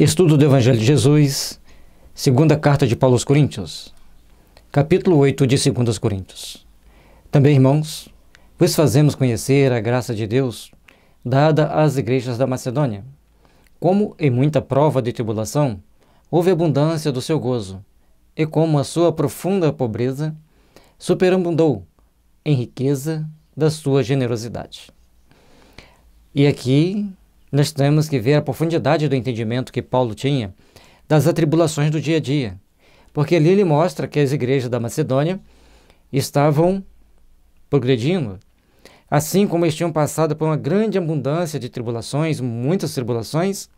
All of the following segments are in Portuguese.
Estudo do Evangelho de Jesus, segunda carta de Paulo aos Coríntios, capítulo 8 de 2 Coríntios. Também, irmãos, vos fazemos conhecer a graça de Deus dada às igrejas da Macedônia. Como em muita prova de tribulação houve abundância do seu gozo, e como a sua profunda pobreza superabundou em riqueza da sua generosidade. E aqui nós temos que ver a profundidade do entendimento que Paulo tinha das atribulações do dia a dia. Porque ali ele mostra que as igrejas da Macedônia estavam progredindo. Assim como eles tinham passado por uma grande abundância de tribulações, muitas tribulações,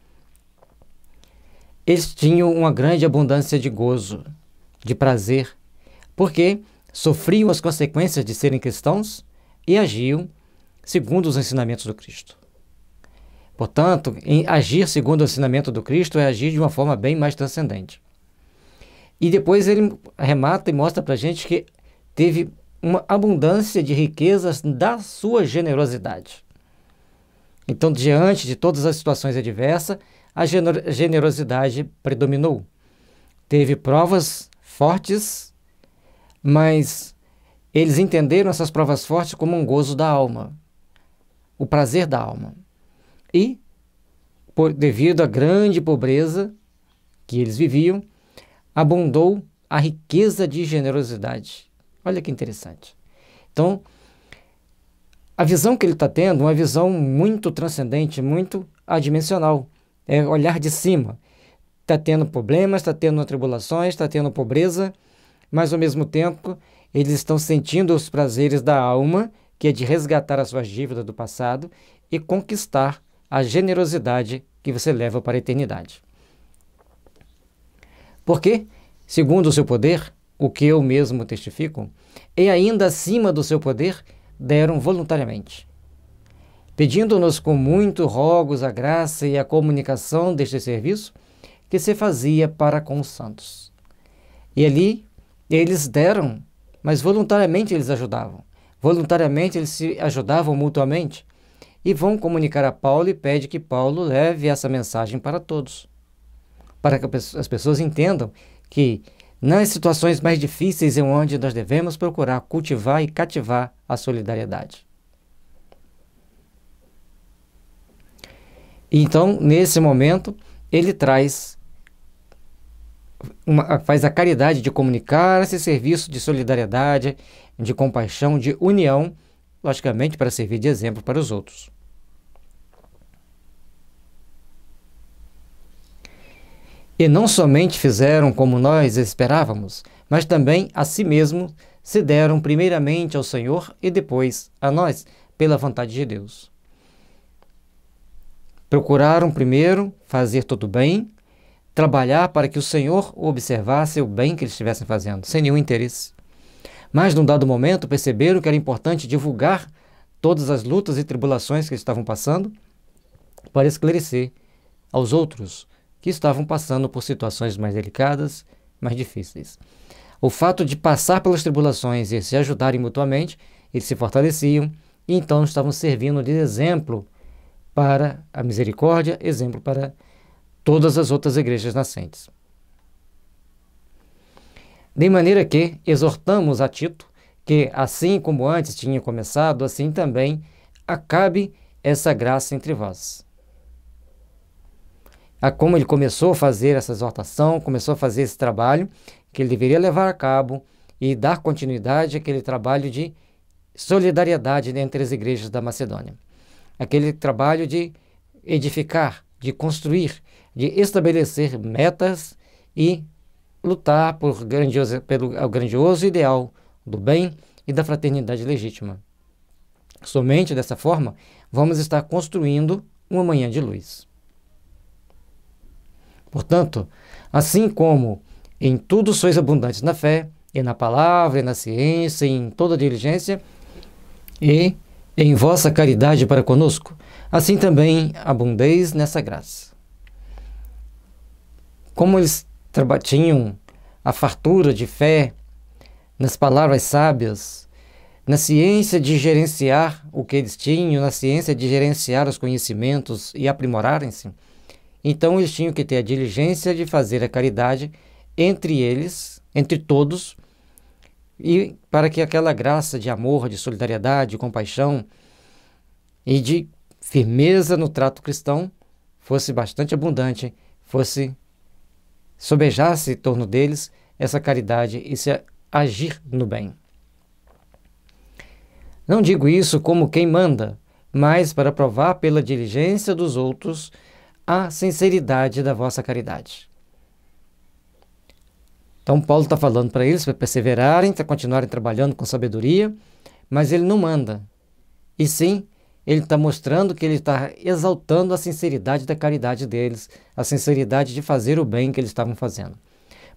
eles tinham uma grande abundância de gozo, de prazer, porque sofriam as consequências de serem cristãos e agiam segundo os ensinamentos do Cristo. Portanto, agir segundo o ensinamento do Cristo é agir de uma forma bem mais transcendente. E depois ele remata e mostra para a gente que teve uma abundância de riquezas da sua generosidade. Então, diante de todas as situações adversas, a generosidade predominou. Teve provas fortes, mas eles entenderam essas provas fortes como um gozo da alma, o prazer da alma. E, por, devido à grande pobreza que eles viviam, abundou a riqueza de generosidade. Olha que interessante. Então, a visão que ele está tendo, é uma visão muito transcendente, muito adimensional, é olhar de cima. Está tendo problemas, está tendo tribulações, está tendo pobreza, mas ao mesmo tempo eles estão sentindo os prazeres da alma, que é de resgatar as suas dívidas do passado e conquistar a generosidade que você leva para a eternidade. Porque, segundo o seu poder, o que eu mesmo testifico, e ainda acima do seu poder, deram voluntariamente, pedindo-nos com muito rogos a graça e a comunicação deste serviço que se fazia para com os santos. E ali eles deram, mas voluntariamente eles ajudavam, voluntariamente eles se ajudavam mutuamente, e vão comunicar a Paulo e pede que Paulo leve essa mensagem para todos, para que as pessoas entendam que nas situações mais difíceis é onde nós devemos procurar cultivar e cativar a solidariedade. Então, nesse momento, ele traz uma, faz a caridade de comunicar esse serviço de solidariedade, de compaixão, de união logicamente para servir de exemplo para os outros. E não somente fizeram como nós esperávamos, mas também a si mesmo se deram primeiramente ao Senhor e depois a nós, pela vontade de Deus. Procuraram primeiro fazer todo bem, trabalhar para que o Senhor observasse o bem que eles estivessem fazendo, sem nenhum interesse. Mas, num dado momento, perceberam que era importante divulgar todas as lutas e tribulações que estavam passando para esclarecer aos outros que estavam passando por situações mais delicadas, mais difíceis. O fato de passar pelas tribulações e se ajudarem mutuamente, eles se fortaleciam e então estavam servindo de exemplo para a misericórdia, exemplo para todas as outras igrejas nascentes. De maneira que exortamos a Tito que, assim como antes tinha começado, assim também acabe essa graça entre vós. A como ele começou a fazer essa exortação, começou a fazer esse trabalho que ele deveria levar a cabo e dar continuidade àquele trabalho de solidariedade entre as igrejas da Macedônia. Aquele trabalho de edificar, de construir, de estabelecer metas e lutar por grandioso, pelo grandioso ideal do bem e da fraternidade legítima. Somente dessa forma vamos estar construindo uma manhã de luz. Portanto, assim como em tudo sois abundantes na fé, e na palavra, e na ciência, e em toda diligência, e em vossa caridade para conosco, assim também abundeis nessa graça. Como eles tinham a fartura de fé nas palavras sábias, na ciência de gerenciar o que eles tinham, na ciência de gerenciar os conhecimentos e aprimorarem-se, então eles tinham que ter a diligência de fazer a caridade entre eles, entre todos, e para que aquela graça de amor, de solidariedade, de compaixão e de firmeza no trato cristão fosse bastante abundante, fosse sobejasse em torno deles essa caridade e se agir no bem. Não digo isso como quem manda, mas para provar pela diligência dos outros a sinceridade da vossa caridade. Então, Paulo está falando para eles para perseverarem, para continuarem trabalhando com sabedoria, mas ele não manda, e sim ele está mostrando que ele está exaltando a sinceridade da caridade deles, a sinceridade de fazer o bem que eles estavam fazendo.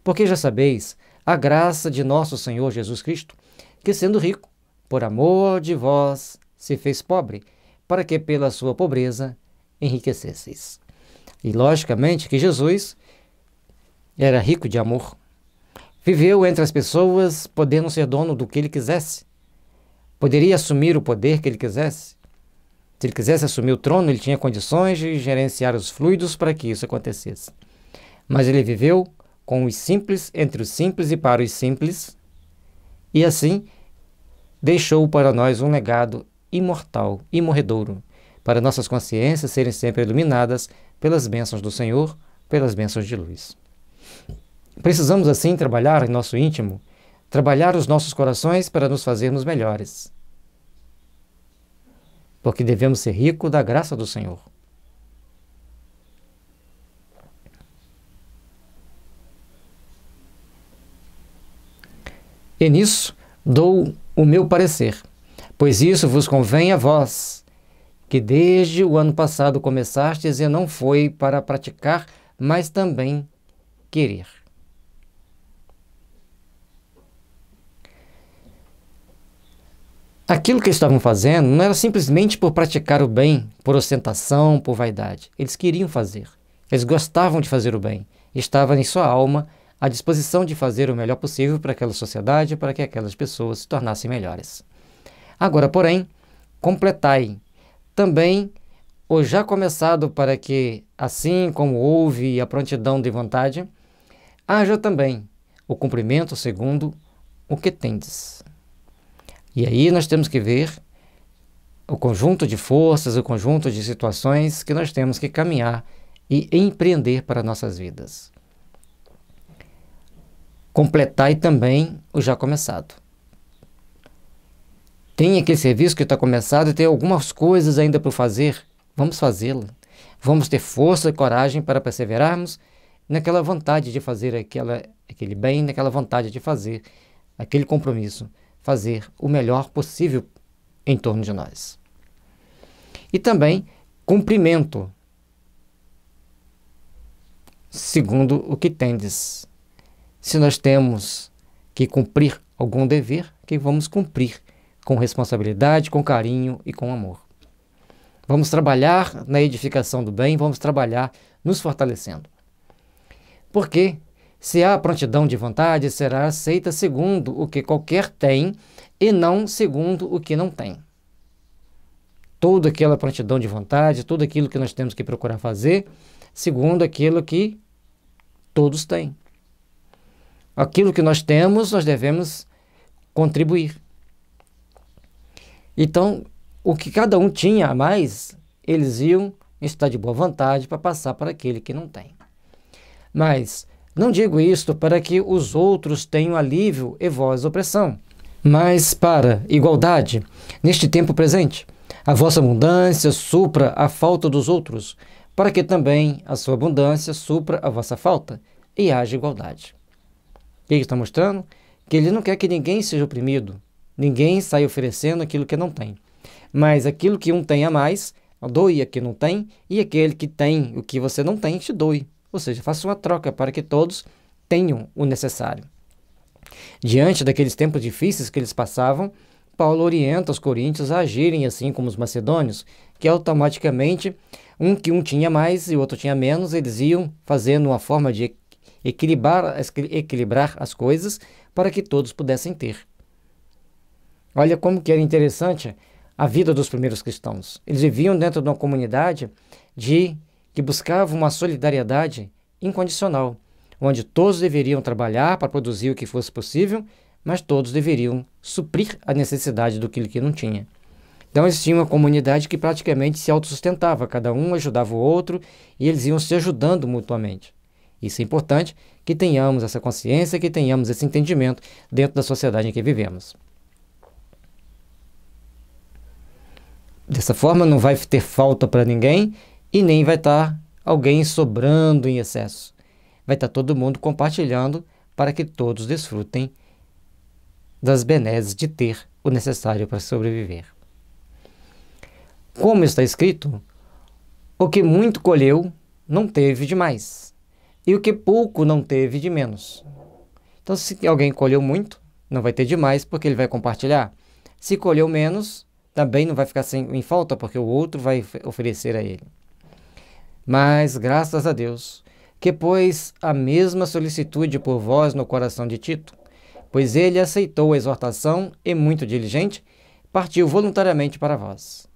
Porque já sabeis a graça de nosso Senhor Jesus Cristo, que sendo rico, por amor de vós, se fez pobre, para que pela sua pobreza enriquecesseis. E logicamente que Jesus era rico de amor. Viveu entre as pessoas, podendo ser dono do que ele quisesse. Poderia assumir o poder que ele quisesse. Se ele quisesse assumir o trono, ele tinha condições de gerenciar os fluidos para que isso acontecesse. Mas ele viveu com os simples, entre os simples e para os simples, e assim deixou para nós um legado imortal, imorredouro, para nossas consciências serem sempre iluminadas pelas bênçãos do Senhor, pelas bênçãos de luz. Precisamos, assim, trabalhar em nosso íntimo, trabalhar os nossos corações para nos fazermos melhores porque devemos ser ricos da graça do Senhor. E nisso dou o meu parecer, pois isso vos convém a vós, que desde o ano passado começastes e não foi para praticar, mas também querer. Aquilo que eles estavam fazendo não era simplesmente por praticar o bem, por ostentação, por vaidade. Eles queriam fazer. Eles gostavam de fazer o bem. Estava em sua alma a disposição de fazer o melhor possível para aquela sociedade, para que aquelas pessoas se tornassem melhores. Agora, porém, completai também o já começado para que, assim como houve a prontidão de vontade, haja também o cumprimento segundo o que tendes. E aí nós temos que ver o conjunto de forças, o conjunto de situações que nós temos que caminhar e empreender para nossas vidas. Completai também o já começado. Tem aquele serviço que está começado e tem algumas coisas ainda para fazer. Vamos fazê-lo. Vamos ter força e coragem para perseverarmos naquela vontade de fazer aquela, aquele bem, naquela vontade de fazer aquele compromisso fazer o melhor possível em torno de nós. E também cumprimento, segundo o que tendes. Se nós temos que cumprir algum dever, que vamos cumprir com responsabilidade, com carinho e com amor. Vamos trabalhar na edificação do bem, vamos trabalhar nos fortalecendo. Porque se há prontidão de vontade, será aceita segundo o que qualquer tem e não segundo o que não tem. Toda aquela prontidão de vontade, tudo aquilo que nós temos que procurar fazer, segundo aquilo que todos têm. Aquilo que nós temos, nós devemos contribuir. Então, o que cada um tinha a mais, eles iam estar de boa vontade para passar para aquele que não tem. Mas não digo isto para que os outros tenham alívio e vós opressão, mas para igualdade, neste tempo presente. A vossa abundância supra a falta dos outros, para que também a sua abundância supra a vossa falta e haja igualdade. O que ele está mostrando? Que ele não quer que ninguém seja oprimido, ninguém saia oferecendo aquilo que não tem. Mas aquilo que um tem a mais, doe a que não tem, e aquele que tem o que você não tem, te doe. Ou seja, faça uma troca para que todos tenham o necessário. Diante daqueles tempos difíceis que eles passavam, Paulo orienta os coríntios a agirem assim como os macedônios, que automaticamente, um que um tinha mais e o outro tinha menos, eles iam fazendo uma forma de equilibrar, equilibrar as coisas para que todos pudessem ter. Olha como que era interessante a vida dos primeiros cristãos. Eles viviam dentro de uma comunidade de que buscava uma solidariedade incondicional, onde todos deveriam trabalhar para produzir o que fosse possível, mas todos deveriam suprir a necessidade do que não tinha. Então existia uma comunidade que praticamente se autossustentava, cada um ajudava o outro e eles iam se ajudando mutuamente. Isso é importante que tenhamos essa consciência, que tenhamos esse entendimento dentro da sociedade em que vivemos. Dessa forma, não vai ter falta para ninguém e nem vai estar tá alguém sobrando em excesso. Vai estar tá todo mundo compartilhando para que todos desfrutem das benesses de ter o necessário para sobreviver. Como está escrito, o que muito colheu não teve de mais, e o que pouco não teve de menos. Então, se alguém colheu muito, não vai ter de mais porque ele vai compartilhar. Se colheu menos, também não vai ficar sem, em falta, porque o outro vai oferecer a ele. Mas, graças a Deus, que pôs a mesma solicitude por vós no coração de Tito, pois ele aceitou a exortação e, muito diligente, partiu voluntariamente para vós.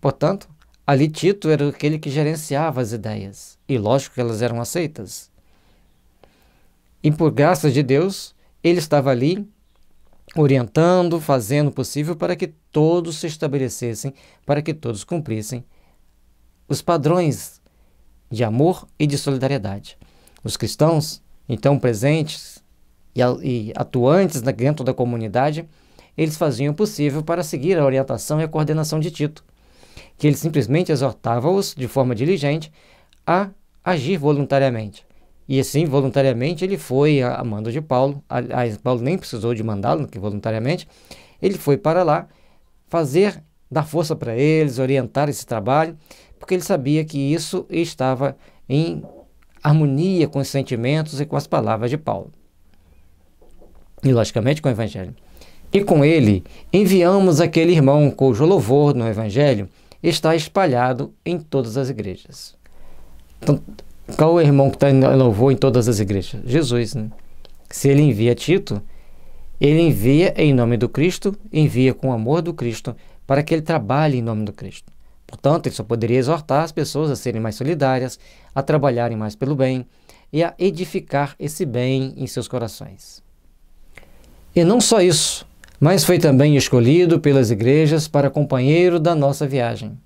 Portanto, ali Tito era aquele que gerenciava as ideias, e lógico que elas eram aceitas. E por graça de Deus, ele estava ali orientando, fazendo o possível para que todos se estabelecessem, para que todos cumprissem os padrões de amor e de solidariedade. Os cristãos, então presentes e atuantes dentro da comunidade, eles faziam o possível para seguir a orientação e a coordenação de Tito, que ele simplesmente exortava-os, de forma diligente, a agir voluntariamente. E assim, voluntariamente, ele foi a mando de Paulo, aliás, Paulo nem precisou de mandá-lo, que voluntariamente, ele foi para lá fazer, dar força para eles, orientar esse trabalho, porque ele sabia que isso estava em harmonia com os sentimentos e com as palavras de Paulo. E, logicamente, com o Evangelho. E com ele enviamos aquele irmão cujo louvor no Evangelho está espalhado em todas as igrejas. Então, qual é o irmão que está em louvor em todas as igrejas? Jesus, né? Se ele envia Tito, ele envia em nome do Cristo, envia com o amor do Cristo, para que ele trabalhe em nome do Cristo. Portanto, ele só poderia exortar as pessoas a serem mais solidárias, a trabalharem mais pelo bem e a edificar esse bem em seus corações. E não só isso, mas foi também escolhido pelas igrejas para companheiro da nossa viagem.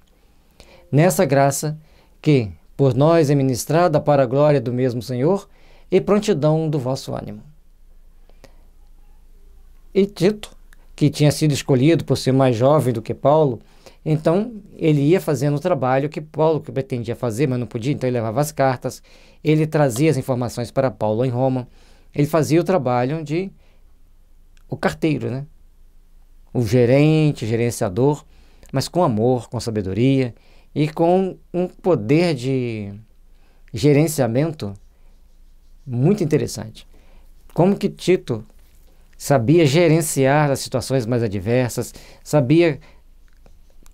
Nessa graça que, por nós é ministrada para a glória do mesmo Senhor e prontidão do vosso ânimo. E Tito, que tinha sido escolhido por ser mais jovem do que Paulo, então, ele ia fazendo o trabalho que Paulo pretendia fazer, mas não podia, então ele levava as cartas, ele trazia as informações para Paulo em Roma, ele fazia o trabalho de o carteiro, né? O gerente, gerenciador, mas com amor, com sabedoria e com um poder de gerenciamento muito interessante. Como que Tito sabia gerenciar as situações mais adversas, sabia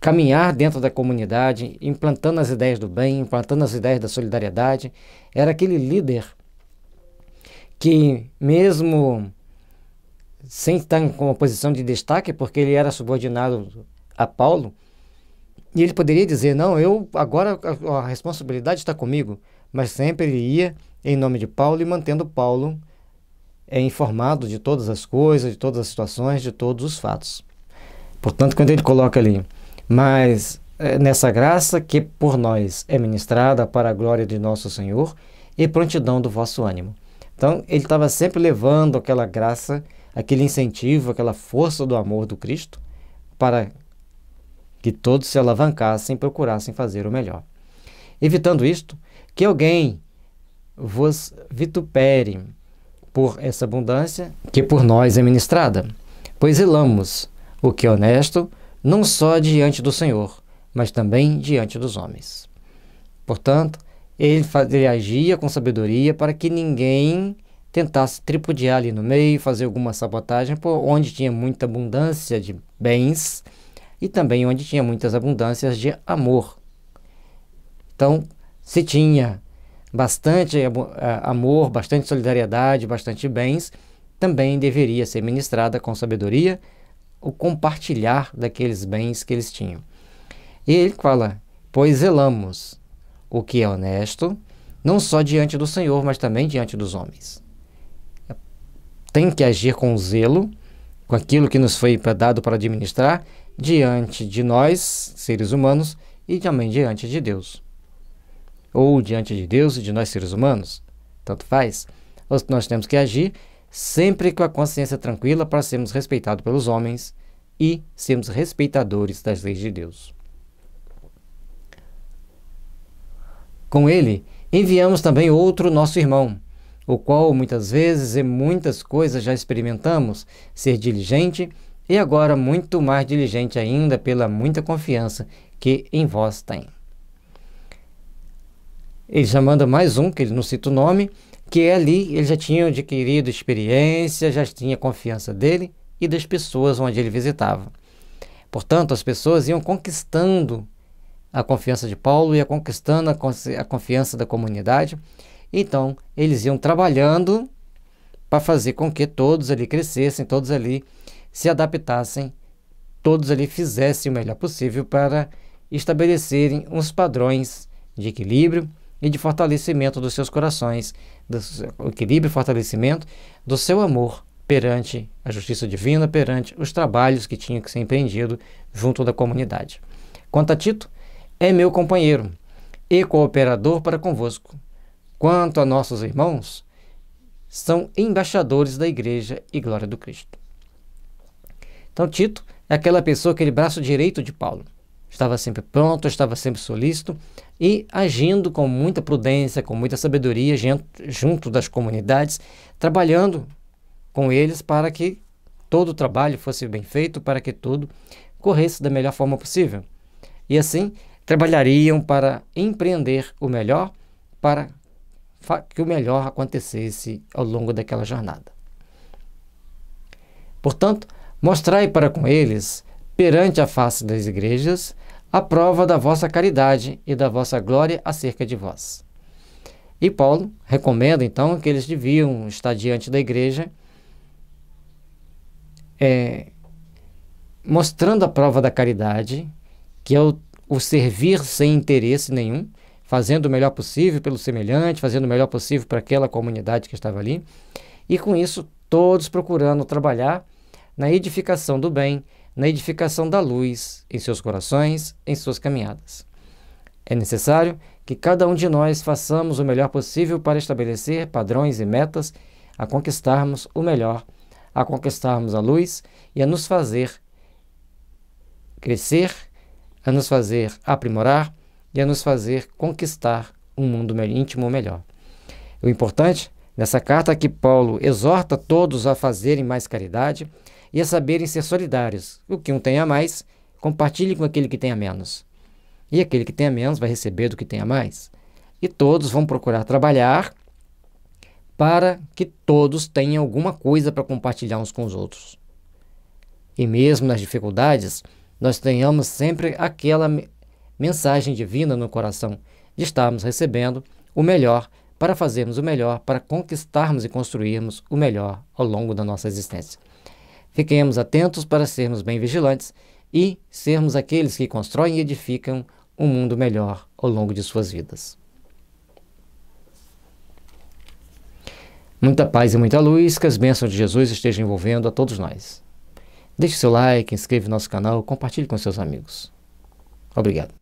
caminhar dentro da comunidade, implantando as ideias do bem, implantando as ideias da solidariedade. Era aquele líder que, mesmo sem estar com uma posição de destaque, porque ele era subordinado a Paulo, e ele poderia dizer: Não, eu agora a, a responsabilidade está comigo, mas sempre ele ia em nome de Paulo e mantendo Paulo é informado de todas as coisas, de todas as situações, de todos os fatos. Portanto, quando ele coloca ali mas é, nessa graça que por nós é ministrada para a glória de nosso Senhor e prontidão do vosso ânimo. Então, ele estava sempre levando aquela graça, aquele incentivo, aquela força do amor do Cristo para que todos se alavancassem e procurassem fazer o melhor. Evitando isto, que alguém vos vitupere por essa abundância que por nós é ministrada, pois elamos o que é honesto não só diante do Senhor, mas também diante dos homens. Portanto, ele, faz, ele agia com sabedoria para que ninguém tentasse tripudiar ali no meio, fazer alguma sabotagem por onde tinha muita abundância de bens e também onde tinha muitas abundâncias de amor. Então, se tinha bastante amor, bastante solidariedade, bastante bens, também deveria ser ministrada com sabedoria o compartilhar daqueles bens que eles tinham. E ele fala: Pois zelamos o que é honesto, não só diante do Senhor, mas também diante dos homens. Tem que agir com zelo, com aquilo que nos foi dado para administrar, diante de nós, seres humanos, e também diante de Deus. Ou diante de Deus e de nós, seres humanos, tanto faz. Nós temos que agir sempre com a consciência tranquila para sermos respeitados pelos homens e sermos respeitadores das leis de Deus. Com ele, enviamos também outro nosso irmão, o qual muitas vezes e muitas coisas já experimentamos, ser diligente e agora muito mais diligente ainda pela muita confiança que em vós tem. Ele já manda mais um, que ele não cita o nome, que ali ele já tinha adquirido experiência, já tinha confiança dele e das pessoas onde ele visitava. Portanto, as pessoas iam conquistando a confiança de Paulo, ia conquistando a confiança da comunidade. Então, eles iam trabalhando para fazer com que todos ali crescessem, todos ali se adaptassem, todos ali fizessem o melhor possível para estabelecerem uns padrões de equilíbrio e de fortalecimento dos seus corações do seu equilíbrio e fortalecimento do seu amor perante a justiça divina, perante os trabalhos que tinha que ser empreendido junto da comunidade. Quanto a Tito, é meu companheiro e cooperador para convosco. Quanto a nossos irmãos, são embaixadores da Igreja e Glória do Cristo. Então, Tito é aquela pessoa, aquele braço direito de Paulo estava sempre pronto, estava sempre solícito e agindo com muita prudência, com muita sabedoria junto das comunidades, trabalhando com eles para que todo o trabalho fosse bem feito, para que tudo corresse da melhor forma possível. E assim, trabalhariam para empreender o melhor, para que o melhor acontecesse ao longo daquela jornada. Portanto, mostrai para com eles perante a face das igrejas, a prova da vossa caridade e da vossa glória acerca de vós. E Paulo recomenda então que eles deviam estar diante da igreja, é, mostrando a prova da caridade, que é o, o servir sem interesse nenhum, fazendo o melhor possível pelo semelhante, fazendo o melhor possível para aquela comunidade que estava ali, e com isso todos procurando trabalhar na edificação do bem, na edificação da luz em seus corações, em suas caminhadas. É necessário que cada um de nós façamos o melhor possível para estabelecer padrões e metas a conquistarmos o melhor, a conquistarmos a luz e a nos fazer crescer, a nos fazer aprimorar e a nos fazer conquistar um mundo íntimo melhor. O importante nessa carta é que Paulo exorta todos a fazerem mais caridade e a saberem ser solidários. O que um tem a mais, compartilhe com aquele que tem a menos. E aquele que tem a menos vai receber do que tem a mais. E todos vão procurar trabalhar para que todos tenham alguma coisa para compartilhar uns com os outros. E mesmo nas dificuldades, nós tenhamos sempre aquela mensagem divina no coração de estarmos recebendo o melhor para fazermos o melhor, para conquistarmos e construirmos o melhor ao longo da nossa existência. Fiquemos atentos para sermos bem vigilantes e sermos aqueles que constroem e edificam um mundo melhor ao longo de suas vidas. Muita paz e muita luz, que as bênçãos de Jesus estejam envolvendo a todos nós. Deixe seu like, inscreva no nosso canal, compartilhe com seus amigos. Obrigado.